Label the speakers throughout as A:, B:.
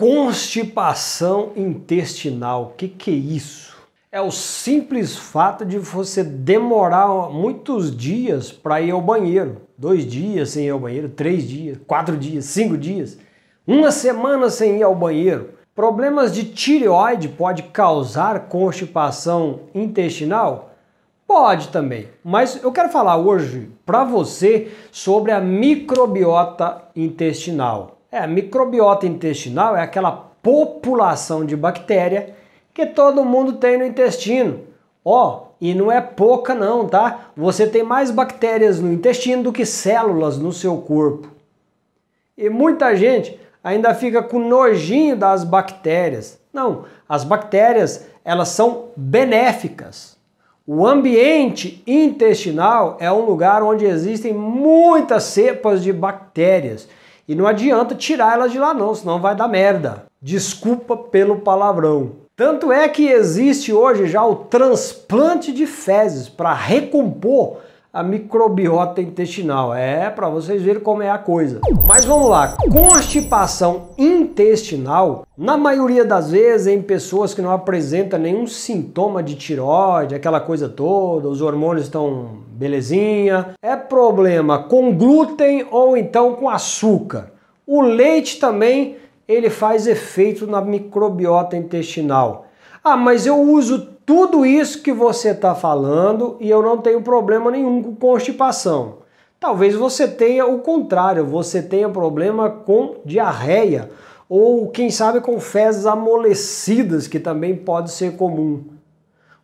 A: Constipação intestinal, o que, que é isso? É o simples fato de você demorar muitos dias para ir ao banheiro. Dois dias sem ir ao banheiro, três dias, quatro dias, cinco dias, uma semana sem ir ao banheiro. Problemas de tireoide pode causar constipação intestinal? Pode também, mas eu quero falar hoje para você sobre a microbiota intestinal. É, a microbiota intestinal é aquela população de bactéria que todo mundo tem no intestino. Ó, oh, e não é pouca não, tá? Você tem mais bactérias no intestino do que células no seu corpo. E muita gente ainda fica com nojinho das bactérias. Não, as bactérias, elas são benéficas. O ambiente intestinal é um lugar onde existem muitas cepas de bactérias e não adianta tirar elas de lá não, senão vai dar merda. Desculpa pelo palavrão. Tanto é que existe hoje já o transplante de fezes para recompor a microbiota intestinal. É, para vocês verem como é a coisa. Mas vamos lá. Constipação intestinal, na maioria das vezes, em pessoas que não apresentam nenhum sintoma de tireoide, aquela coisa toda, os hormônios estão belezinha, é problema com glúten ou então com açúcar. O leite também, ele faz efeito na microbiota intestinal. Ah, mas eu uso tudo isso que você está falando e eu não tenho problema nenhum com constipação. Talvez você tenha o contrário, você tenha problema com diarreia ou quem sabe com fezes amolecidas, que também pode ser comum.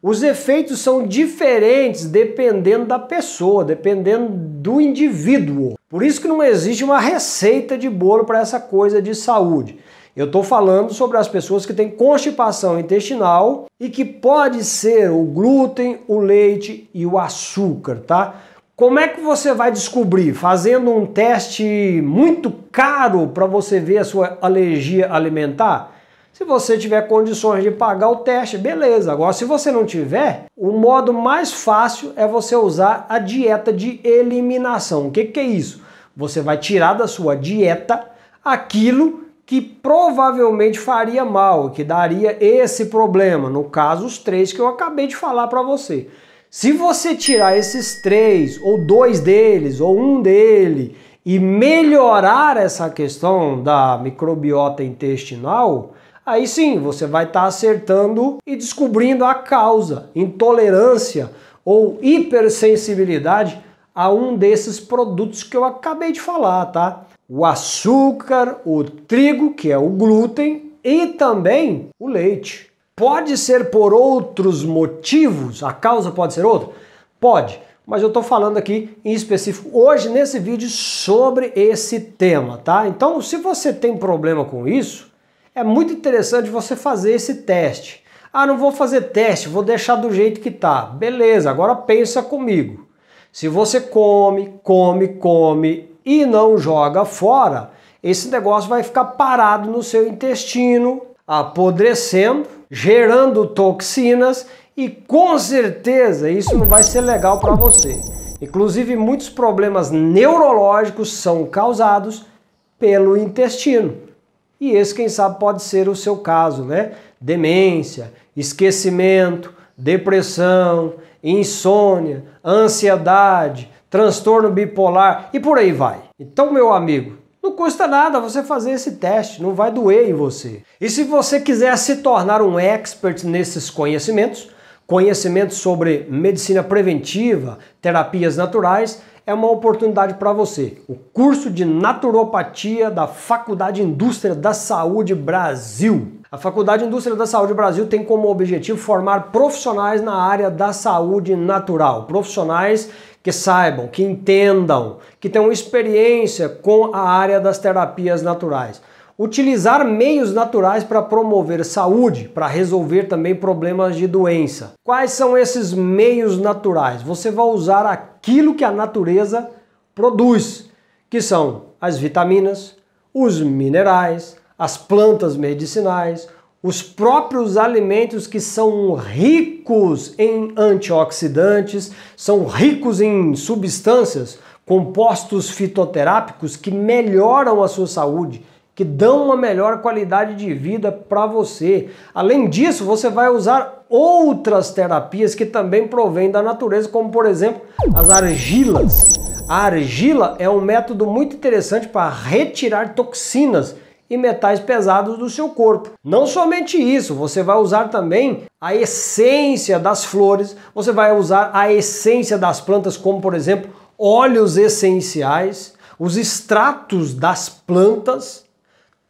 A: Os efeitos são diferentes dependendo da pessoa, dependendo do indivíduo. Por isso que não existe uma receita de bolo para essa coisa de saúde. Eu estou falando sobre as pessoas que têm constipação intestinal e que pode ser o glúten, o leite e o açúcar, tá? Como é que você vai descobrir? Fazendo um teste muito caro para você ver a sua alergia alimentar? Se você tiver condições de pagar o teste, beleza. Agora, se você não tiver, o modo mais fácil é você usar a dieta de eliminação. O que, que é isso? Você vai tirar da sua dieta aquilo que provavelmente faria mal, que daria esse problema, no caso os três que eu acabei de falar para você. Se você tirar esses três, ou dois deles, ou um dele, e melhorar essa questão da microbiota intestinal, aí sim você vai estar tá acertando e descobrindo a causa, intolerância ou hipersensibilidade a um desses produtos que eu acabei de falar, tá? O açúcar, o trigo, que é o glúten, e também o leite. Pode ser por outros motivos, a causa pode ser outra? Pode, mas eu estou falando aqui em específico hoje nesse vídeo sobre esse tema, tá? Então, se você tem problema com isso, é muito interessante você fazer esse teste. Ah, não vou fazer teste, vou deixar do jeito que tá. Beleza, agora pensa comigo. Se você come, come, come e não joga fora, esse negócio vai ficar parado no seu intestino, apodrecendo, gerando toxinas e com certeza isso não vai ser legal para você. Inclusive, muitos problemas neurológicos são causados pelo intestino. E esse, quem sabe, pode ser o seu caso, né? Demência, esquecimento, depressão, insônia, ansiedade, transtorno bipolar e por aí vai. Então, meu amigo, não custa nada você fazer esse teste, não vai doer em você. E se você quiser se tornar um expert nesses conhecimentos, conhecimentos sobre medicina preventiva, terapias naturais, é uma oportunidade para você. O curso de naturopatia da Faculdade Indústria da Saúde Brasil. A Faculdade Indústria da Saúde Brasil tem como objetivo formar profissionais na área da saúde natural, profissionais que saibam, que entendam, que tenham experiência com a área das terapias naturais. Utilizar meios naturais para promover saúde, para resolver também problemas de doença. Quais são esses meios naturais? Você vai usar aquilo que a natureza produz, que são as vitaminas, os minerais, as plantas medicinais, os próprios alimentos que são ricos em antioxidantes, são ricos em substâncias, compostos fitoterápicos que melhoram a sua saúde que dão uma melhor qualidade de vida para você. Além disso, você vai usar outras terapias que também provêm da natureza, como por exemplo as argilas. A argila é um método muito interessante para retirar toxinas e metais pesados do seu corpo. Não somente isso, você vai usar também a essência das flores, você vai usar a essência das plantas, como por exemplo óleos essenciais, os extratos das plantas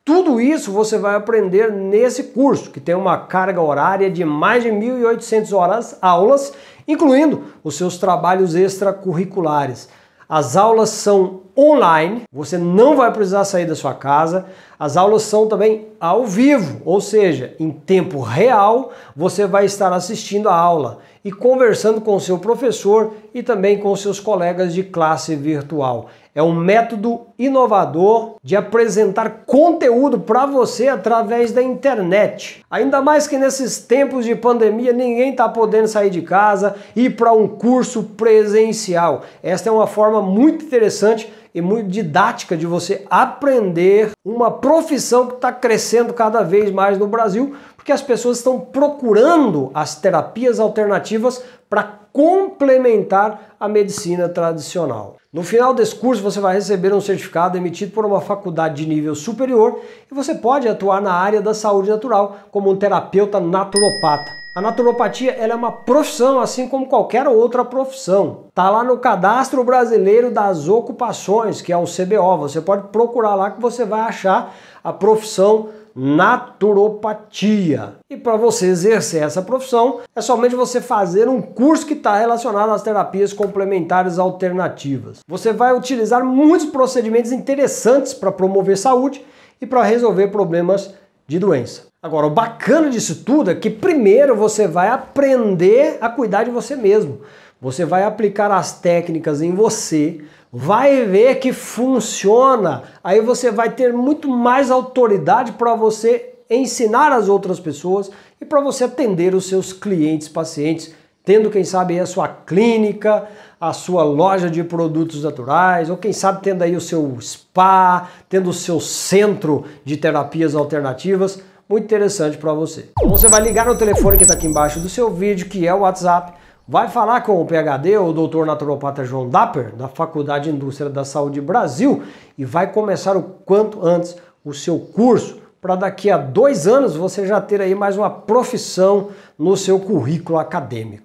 A: tudo isso você vai aprender nesse curso, que tem uma carga horária de mais de 1.800 horas aulas, incluindo os seus trabalhos extracurriculares. As aulas são online, você não vai precisar sair da sua casa. As aulas são também ao vivo, ou seja, em tempo real, você vai estar assistindo a aula e conversando com seu professor e também com seus colegas de classe virtual. É um método inovador de apresentar conteúdo para você através da internet. Ainda mais que nesses tempos de pandemia ninguém está podendo sair de casa e ir para um curso presencial. Esta é uma forma muito interessante e muito didática de você aprender uma profissão que está crescendo cada vez mais no Brasil, porque as pessoas estão procurando as terapias alternativas para complementar a medicina tradicional. No final desse curso, você vai receber um certificado emitido por uma faculdade de nível superior e você pode atuar na área da saúde natural como um terapeuta naturopata. A naturopatia ela é uma profissão, assim como qualquer outra profissão. Tá lá no Cadastro Brasileiro das Ocupações, que é o CBO. Você pode procurar lá que você vai achar a profissão naturopatia. E para você exercer essa profissão, é somente você fazer um curso que está relacionado às terapias complementares alternativas. Você vai utilizar muitos procedimentos interessantes para promover saúde e para resolver problemas de doença. Agora, o bacana disso tudo é que primeiro você vai aprender a cuidar de você mesmo. Você vai aplicar as técnicas em você, vai ver que funciona, aí você vai ter muito mais autoridade para você ensinar as outras pessoas e para você atender os seus clientes, pacientes, tendo, quem sabe, aí a sua clínica, a sua loja de produtos naturais, ou quem sabe tendo aí o seu spa, tendo o seu centro de terapias alternativas muito interessante para você. Então você vai ligar no telefone que está aqui embaixo do seu vídeo, que é o WhatsApp, vai falar com o PHD, o doutor naturopata João Dapper, da Faculdade de Indústria da Saúde Brasil, e vai começar o quanto antes o seu curso, para daqui a dois anos você já ter aí mais uma profissão no seu currículo acadêmico.